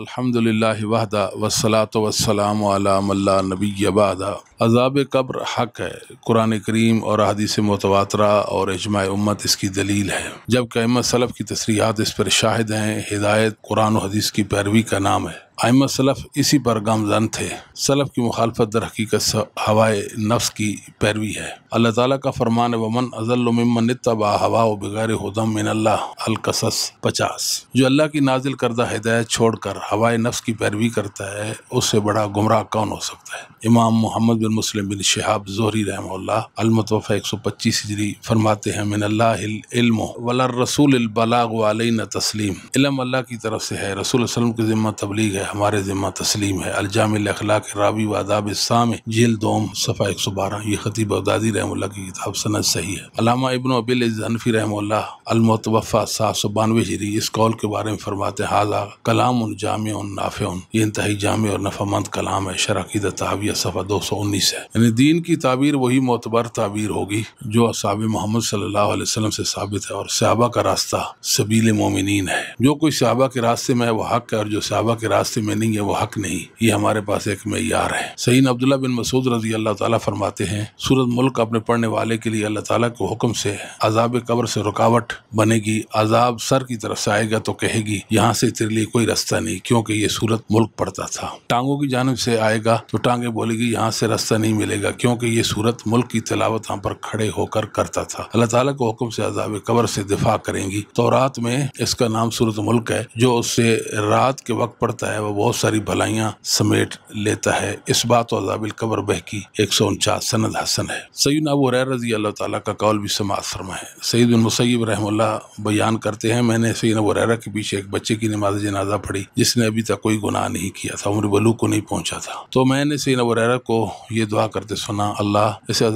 अल्हम्दुलिल्लाह वहदा वसलात वसलाम अला नबी बादा अजाब कब्र हक है कुरान करीम और अहदीस मतवातरा और इजमा उम्मत इसकी दलील है जब कहमत सलफ़ की तसरीहत इस पर शाहिद हैं हिदायत कुरान हदीस की पैरवी का नाम है आयम सलफ़ इसी पर गामजन थे सलफ़ की मुखालफत दर हकीकत हवाए नफ्स की पैरवी है अल्लाह ताला का फरमान वमन अजलमन तबा हवा बगैर हदम मिन अलकसस पचास जो अल्लाह की नाजिल करदा हिदायत छोड़कर हवाए नफ्स की पैरवी करता है उससे बड़ा गुमराह कौन हो सकता है इमाम मोहम्मद बिन मुस्लिम बिन शहाब जोहरी रहमतफ़ा एक सौ पच्चीस हिजरी फरमाते हैं मिन अल्लाम रसूल बलाग वाली तस्लीम इलम अल्लाह की तरफ से है रसूल वसलम के ज़िम्मा तबलीग है हमारे जिम्मा तस्लीम है अलजामिल अखलाक रावी वादाब इस्लाम जेल दोम सफ़ा एक सौ बारह ये खतीब अदादी रहमल्ला की किताब सनत सही है अलामा इबन अबिलफी हनफी रहमल्ला अलमतवफ़ा सात सौ बानवे हिरी इस कौल के बारे में फरमाते हाजा कलाम उन जाम उन नाफे उन ये इंतहाई जाम और नफामंद कलाम है शराकी दाविया सफ़ा दो सौ उन्नीस है यानी दीन की ताबीर वही मोतबर ताबीर होगी जो असाब मोहम्मद सल्ला वसलम से साबित है और सहाबा का रास्ता सबील मोमिन है जो कोई सहाबा के रास्ते में है वह हक है और जो सहाबा के रास्ते से मीनिंग है वो हक नहीं ये हमारे पास एक मैार है सईन अब्दुल्ला बिन मसूद रजी अल्लाह ताला फरमाते हैं सूरत मुल्क अपने पढ़ने वाले के लिए अल्लाह ताला के हुक्म से अजाब कब्र से रुकावट बनेगी अजाब सर की तरफ से आएगा तो कहेगी यहाँ से तेरे लिए कोई रास्ता नहीं क्योंकि ये सूरत मुल्क पड़ता था टांगों की जानब से आएगा तो टांगे बोलेगी यहाँ से रास्ता नहीं मिलेगा क्योंकि ये सूरत मुल्क की तलावत यहाँ पर खड़े होकर करता था अल्लाह तला के हुक्म से अजाब कबर से दिफा करेंगी तो रात में इसका नाम सूरत मुल्क है जो उससे रात के वक्त पड़ता है वो बहुत सारी भलाइयाँ समेट लेता है इस बात और जाबिल कबर बह की एक सौ उनचास सनद हसन है सईद अबू रैर रजी अल्लाह ताला का कौल भी समाज फरमा है सईद उनमसैब रहमल्ला बयान करते हैं मैंने सईद अबू रैरा के पीछे एक बच्चे की नमाज जनाजा पढ़ी जिसने अभी तक कोई गुनाह नहीं किया था उम्र बलू को नहीं पहुँचा था तो मैंने सईद अबू रैरा को ये दुआ करते सुना अल्लाह इसे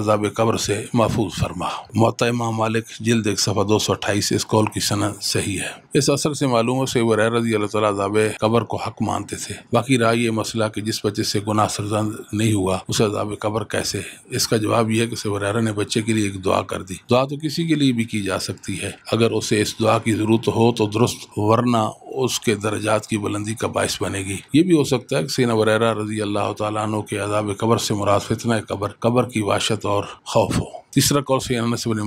अजाब कब्र से महफूज फरमा मत इमाम मालिक जल्द एक सफ़ा दो सौ अट्ठाईस इस कौल की सनद सही है इस असर से मालूम है सईद रजी अल्लाह तजाब कबर को हक मानते थे बाकी रहा ये मसला कि जिस बच्चे से गुनाह सरजंद नहीं हुआ उसे अजाब कबर कैसे है इसका जवाब यह है कि सवरारा ने बच्चे के लिए एक दुआ कर दी दुआ तो किसी के लिए भी की जा सकती है अगर उसे इस दुआ की ज़रूरत हो तो दुरुस्त वरना उसके दर्जात की बुलंदी का बायस बनेगी ये भी हो सकता है कि सीना वरैरा रजी अल्लाह तु के अजाब कबर से मुराद फितना कबर कबर की वाशत और खौफ हो तीसरा कौर से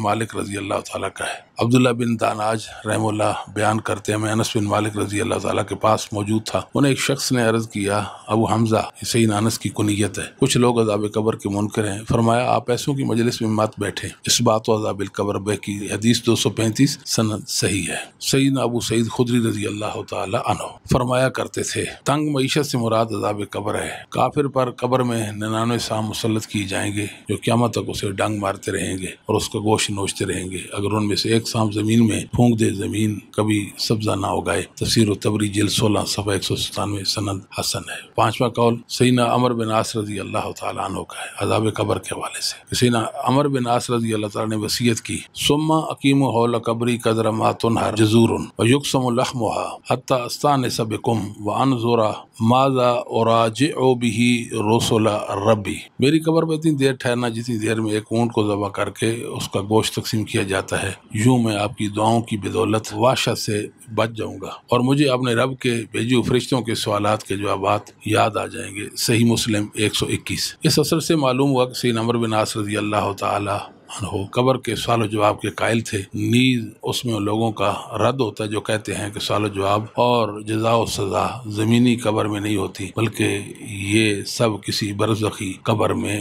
मालिक रजी अल्लाह तला का है अब्दुल्ला बिन तानाज रहमुल्ला बयान करते हैं मैं अनस बिन मालिक रजी अल्लाह ताला के पास मौजूद था उन्हें एक शख्स ने अर्ज़ किया अब हमज़ा ही नानस की कुनीत है कुछ लोग अजाब कबर के मुनकर हैं फरमाया आप ऐसों की मजलिस में मत बैठे इस बात अजाब कबर बह की हदीस दो सौ पैंतीस सनत सही है सही अबू सईद खुदरी रजी अल्लाह तनो फरमाया करते थे तंग मीशत से मुराद अजाब कबर है काफिर पर कबर में ननानवे शाम मुसलत किए जाएंगे जो क्या तक उसे डंग मारते रहेंगे और उसका गोश नोचते रहेंगे अगर उनमें से एक अकसाम जमीन में फूंक दे जमीन कभी सब्जा ना उगाए तफसर तबरी जेल सोलह सफा एक सौ सतानवे सनद हसन है पांचवा कौल सीना अमर बिन आस रजी अल्लाह तु का है अजाब कबर के हवाले से सईना अमर बिन आस रजी अल्लाह तला ने वसीयत की सुम्मा अकीम हौल कबरी कदर मातुन हर जजूर माजा ओराज रोसोला रबी मेरी कबर में इतनी देर ठहरना जितनी देर में एक ऊँट को जबा करके उसका गोश्त तकसीम किया जाता है यूं मैं आपकी दुआओं की बदौलत वाशा से बच जाऊंगा और मुझे अपने रब के भेजे फरिश्तों के सवाल के जवाब याद आ जाएंगे सही मुस्लिम 121 इस असर से मालूम हुआ कि सही अमर बिन आस रजी अल्लाह तला हो कबर के सवाल जवाब के कायल थे नीज उसमें लोगों का रद्द होता है जो कहते हैं कि सवाल जवाब और जजा सजा जमीनी कबर में नहीं होती बल्कि ये सब किसी बरसखी कबर में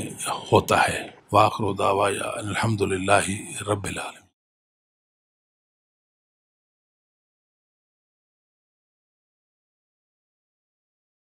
होता है वाखर दावा या अलहमदिल्ला रबालम